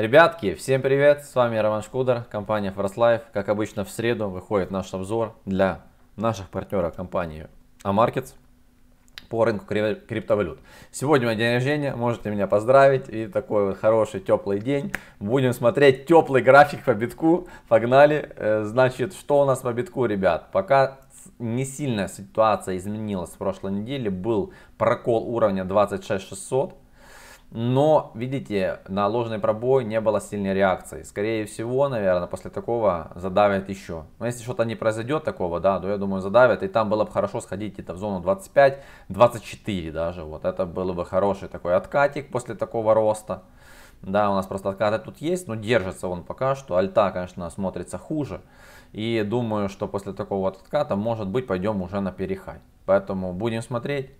Ребятки, всем привет, с вами Роман Шкудер, компания First Life. Как обычно в среду выходит наш обзор для наших партнеров компании Амаркетс по рынку криптовалют. Сегодня мой день рождения, можете меня поздравить, и такой вот хороший теплый день. Будем смотреть теплый график по битку, погнали. Э, значит, что у нас по битку, ребят? Пока не сильно ситуация изменилась с прошлой недели, был прокол уровня 26600 но, видите, на ложный пробой не было сильной реакции. Скорее всего, наверное, после такого задавят еще. Но если что-то не произойдет такого, да, то я думаю задавят. И там было бы хорошо сходить где-то в зону 25-24 даже. Вот это было бы хороший такой откатик после такого роста. Да, у нас просто откаты тут есть, но держится он пока что. Альта, конечно, смотрится хуже. И думаю, что после такого отката, может быть, пойдем уже на перехай. Поэтому будем смотреть.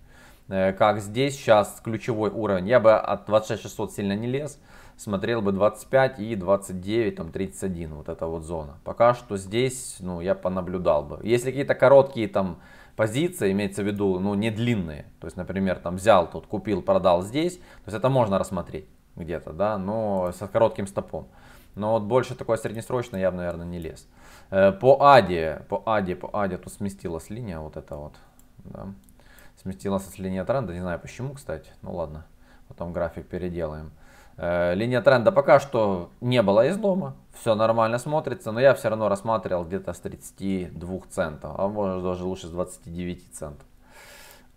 Э, как здесь сейчас ключевой уровень. Я бы от 26600 сильно не лез, смотрел бы 25 и 29, там 31, вот эта вот зона. Пока что здесь, ну, я понаблюдал бы. Если какие-то короткие там позиции, имеется в виду, ну, не длинные, то есть, например, там взял тут, купил, продал здесь, то есть это можно рассмотреть где-то, да, но с коротким стопом. Но вот больше такое среднесрочное я бы, наверное, не лез. Э, по АДИ, по АДИ, по АДИ, тут сместилась линия вот эта вот, да сместилась с линия тренда. Не знаю почему, кстати. Ну ладно, потом график переделаем. Э, линия тренда пока что не была из дома, все нормально смотрится, но я все равно рассматривал где-то с 32 центов, а может даже лучше с 29 центов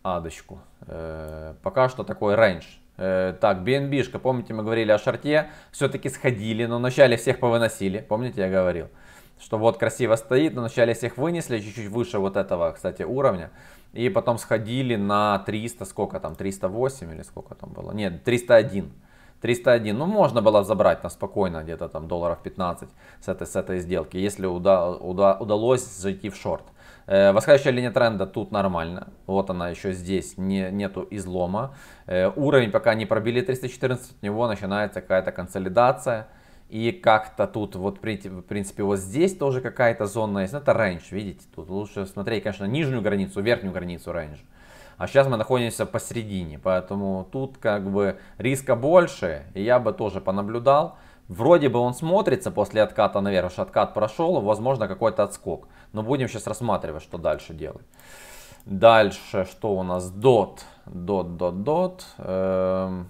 адочку. Э, пока что такой рейндж. Э, так, BNB, помните, мы говорили о шарте, все-таки сходили, но вначале всех повыносили, помните, я говорил что вот красиво стоит, но вначале всех вынесли чуть-чуть выше вот этого, кстати, уровня. И потом сходили на 300, сколько там, 308 или сколько там было? Нет, 301. 301, ну можно было забрать на спокойно где-то там долларов 15 с этой, с этой сделки, если уда, уда, удалось зайти в шорт. Э, восходящая линия тренда тут нормально, вот она еще здесь, не, нету излома. Э, уровень пока не пробили 314, от него начинается какая-то консолидация. И как-то тут вот, в принципе, вот здесь тоже какая-то зона есть. Ну, это range, видите? Тут лучше смотреть, конечно, нижнюю границу, верхнюю границу range. А сейчас мы находимся посередине, поэтому тут как бы риска больше. И я бы тоже понаблюдал. Вроде бы он смотрится после отката наверх, потому откат прошел, возможно какой-то отскок. Но будем сейчас рассматривать, что дальше делать. Дальше, что у нас? Дот, дот, дот, дот. Эм...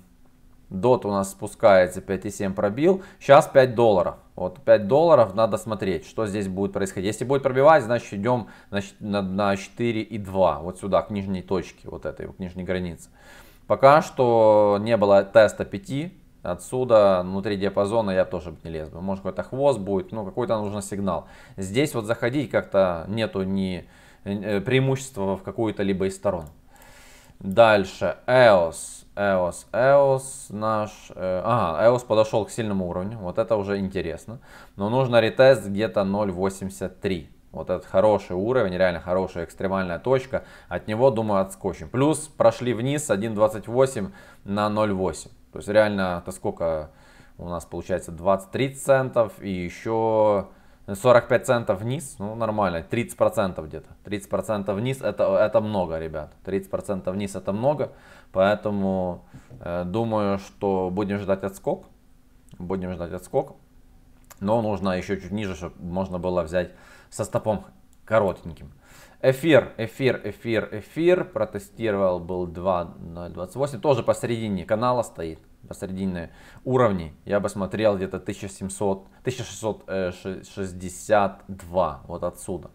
Дот у нас спускается, 5,7 пробил. Сейчас 5 долларов. Вот 5 долларов надо смотреть, что здесь будет происходить. Если будет пробивать, значит идем на, на 4,2. Вот сюда, к нижней точке, вот этой, к нижней границе. Пока что не было теста 5. Отсюда внутри диапазона я тоже не лез бы. Может какой-то хвост будет, ну какой-то нужен сигнал. Здесь вот заходить как-то нету ни э, преимущества в какую-то либо из сторон. Дальше EOS. EOS, EOS наш... Э, ага, EOS подошел к сильному уровню. Вот это уже интересно. Но нужно ретест где-то 0.83. Вот этот хороший уровень, реально хорошая экстремальная точка. От него, думаю, отскочим. Плюс прошли вниз 1.28 на 0.8. То есть реально, это сколько у нас получается? 23 центов и еще 40% вниз, ну нормально, 30% где-то. 30% вниз это, это много, ребят. 30% вниз это много, поэтому э, думаю, что будем ждать отскок. Будем ждать отскок. Но нужно еще чуть ниже, чтобы можно было взять со стопом коротеньким. Эфир, эфир, эфир, эфир. Протестировал был 2.28. Тоже посередине канала стоит посрединные уровни, я бы смотрел где-то 1700, 1662, э, вот отсюда.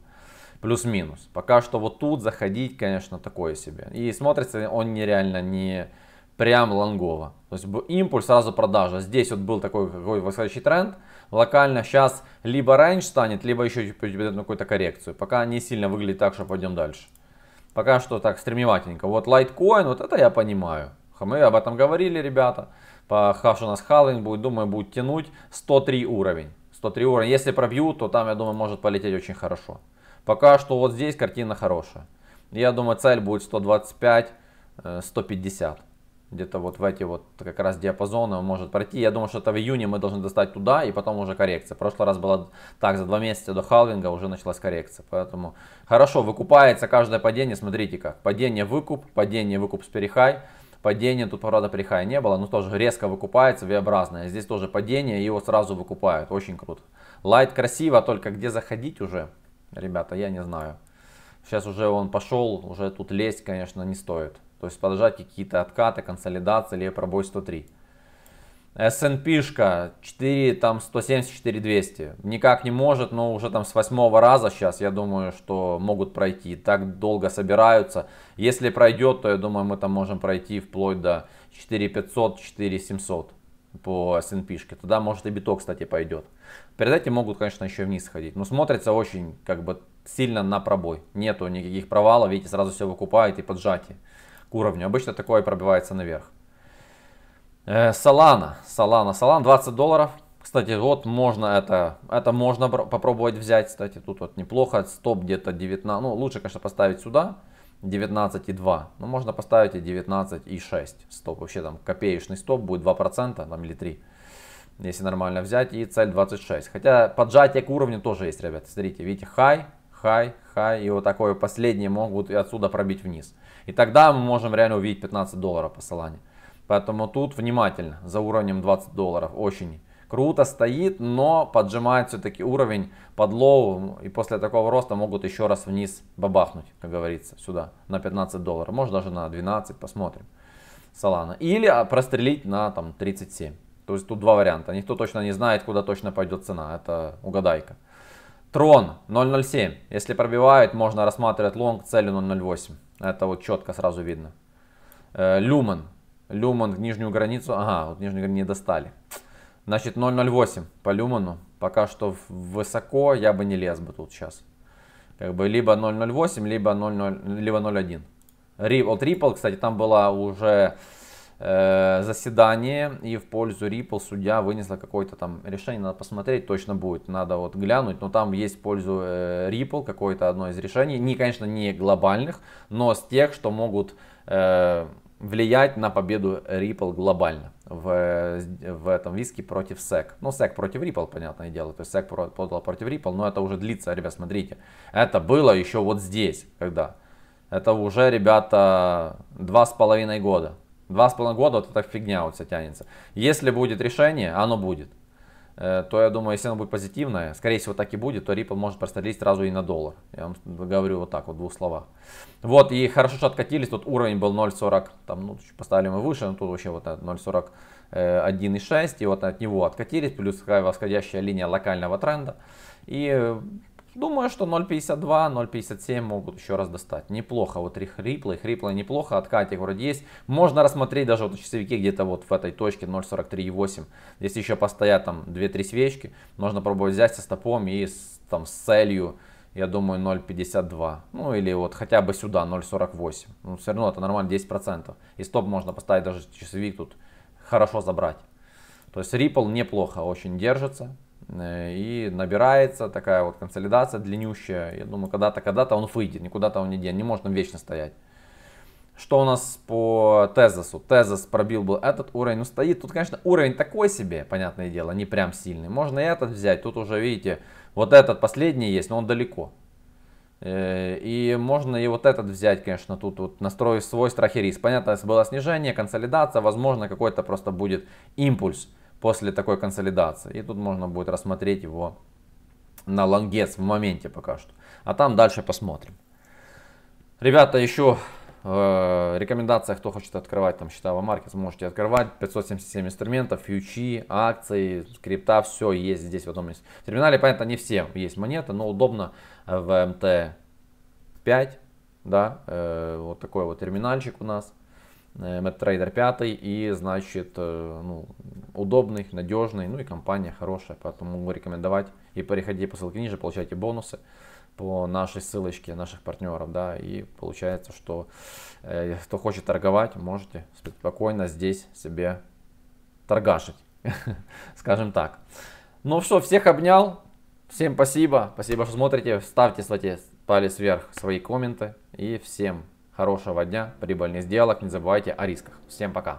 Плюс-минус. Пока что вот тут заходить, конечно, такое себе. И смотрится он нереально не прям лонгово. То есть импульс, сразу продажа. Здесь вот был такой такой восходящий тренд. Локально сейчас либо рейндж станет, либо еще какую-то коррекцию. Пока не сильно выглядит так, что пойдем дальше. Пока что так стремевательненько. Вот лайткоин, вот это я понимаю. Мы об этом говорили, ребята. По хаш у нас халвинг будет, думаю, будет тянуть 103 уровень. 103 уровень. Если пробьют, то там, я думаю, может полететь очень хорошо. Пока что вот здесь картина хорошая. Я думаю, цель будет 125-150. Э, Где-то вот в эти вот как раз диапазоны он может пройти. Я думаю, что это в июне мы должны достать туда, и потом уже коррекция. В прошлый раз была так, за два месяца до халвинга уже началась коррекция. Поэтому хорошо, выкупается каждое падение. Смотрите как. Падение-выкуп, падение-выкуп с перехай. Падение тут, правда, прихая не было, но тоже резко выкупается, V-образное. Здесь тоже падение, его сразу выкупают. Очень круто. Лайт красиво, только где заходить уже, ребята, я не знаю. Сейчас уже он пошел, уже тут лезть, конечно, не стоит. То есть подождать какие-то откаты, консолидации или пробой 103. S&P-шка 4, там 174 200. Никак не может, но уже там с восьмого раза сейчас, я думаю, что могут пройти. Так долго собираются. Если пройдет, то я думаю, мы там можем пройти вплоть до 4500, 4700 по S&P-шке. Туда может и биток, кстати, пойдет. перед этим могут, конечно, еще вниз сходить. Но смотрится очень, как бы, сильно на пробой. Нету никаких провалов, видите, сразу все выкупает и поджатие к уровню. Обычно такое пробивается наверх. Солана, Солана, Солан 20 долларов. Кстати, вот можно это, это можно попробовать взять, кстати, тут вот неплохо, стоп где-то 19, ну лучше, конечно, поставить сюда, 19,2, но можно поставить и 19,6 стоп, вообще там копеечный стоп будет 2%, там или 3, если нормально взять, и цель 26, хотя поджатие к уровню тоже есть, ребят. смотрите, видите, хай, хай, хай, и вот такое последнее могут и отсюда пробить вниз, и тогда мы можем реально увидеть 15 долларов по Салане. Поэтому тут внимательно за уровнем 20 долларов. Очень круто стоит, но поджимает все-таки уровень под лоу. И после такого роста могут еще раз вниз бабахнуть, как говорится, сюда на 15 долларов. Может даже на 12, посмотрим. Салана. Или а, прострелить на там 37. То есть тут два варианта. Никто точно не знает, куда точно пойдет цена. Это угадайка. Трон 0.07. Если пробивает, можно рассматривать лонг целью 0.08. Это вот четко сразу видно. Э, Люман Люман, нижнюю границу. Ага, вот нижнюю границу не достали. Значит, 0,08 по Люману. Пока что высоко я бы не лез бы тут сейчас. Как бы либо 0,08, либо 0,0, либо 0,1. Ripple, Ripple, кстати, там было уже э, заседание, и в пользу Ripple судья вынесла какое-то там решение, надо посмотреть, точно будет, надо вот глянуть, но там есть в пользу э, Ripple какое-то одно из решений, не, конечно, не глобальных, но с тех, что могут э, влиять на победу Ripple глобально в, в этом виске против SEC. Ну, SEC против Ripple, понятное дело. То есть SEC подал против Ripple, но это уже длится, ребят, смотрите. Это было еще вот здесь, когда. Это уже, ребята, два с половиной года. Два с половиной года вот эта фигня вот вся тянется. Если будет решение, оно будет. Э, то я думаю, если она будет позитивная, скорее всего так и будет, то Ripple может прострелить сразу и на доллар. Я вам говорю вот так вот в двух словах. Вот, и хорошо, что откатились, тут уровень был 0.40, там, ну, поставили мы выше, но тут вообще вот 0.40 1.6, э, и вот от него откатились, плюс такая восходящая линия локального тренда. И Думаю, что 0.52, 0.57 могут еще раз достать. Неплохо, вот хрипло, хрипло неплохо, откатик вроде есть. Можно рассмотреть даже вот часовики где-то вот в этой точке 0.43.8. Если еще постоят там 2-3 свечки, можно пробовать взять со стопом и с, там с целью, я думаю, 0.52. Ну или вот хотя бы сюда 0.48. Ну все равно это нормально 10%. И стоп можно поставить даже часовик тут хорошо забрать. То есть Ripple неплохо очень держится. Э, и набирается такая вот консолидация длиннющая. Я думаю, когда-то, когда-то он выйдет, никуда-то он не день, не может он вечно стоять. Что у нас по Тезосу? Тезос пробил был этот уровень, ну стоит. Тут, конечно, уровень такой себе, понятное дело, не прям сильный. Можно и этот взять, тут уже, видите, вот этот последний есть, но он далеко. Э, и можно и вот этот взять, конечно, тут вот настроить свой страх и риск. Понятно, было снижение, консолидация, возможно, какой-то просто будет импульс после такой консолидации. И тут можно будет рассмотреть его на лонгец в моменте пока что. А там дальше посмотрим. Ребята, еще в э, рекомендациях, кто хочет открывать там счета в Амаркет, можете открывать. 577 инструментов, фьючи, акции, крипта, все есть здесь в одном терминале. Понятно, не все есть монеты, но удобно в МТ5, да, э, вот такой вот терминальчик у нас. Э, MetaTrader 5 и, значит, э, ну, удобный, надежный, ну и компания хорошая, поэтому могу рекомендовать. И переходите по ссылке ниже, получайте бонусы по нашей ссылочке наших партнеров, да, и получается, что э, кто хочет торговать, можете спокойно здесь себе торгашить, скажем так. Ну что, всех обнял, всем спасибо, спасибо, что смотрите, ставьте, кстати, палец вверх свои комменты, и всем Хорошего дня, прибыльных сделок, не забывайте о рисках. Всем пока!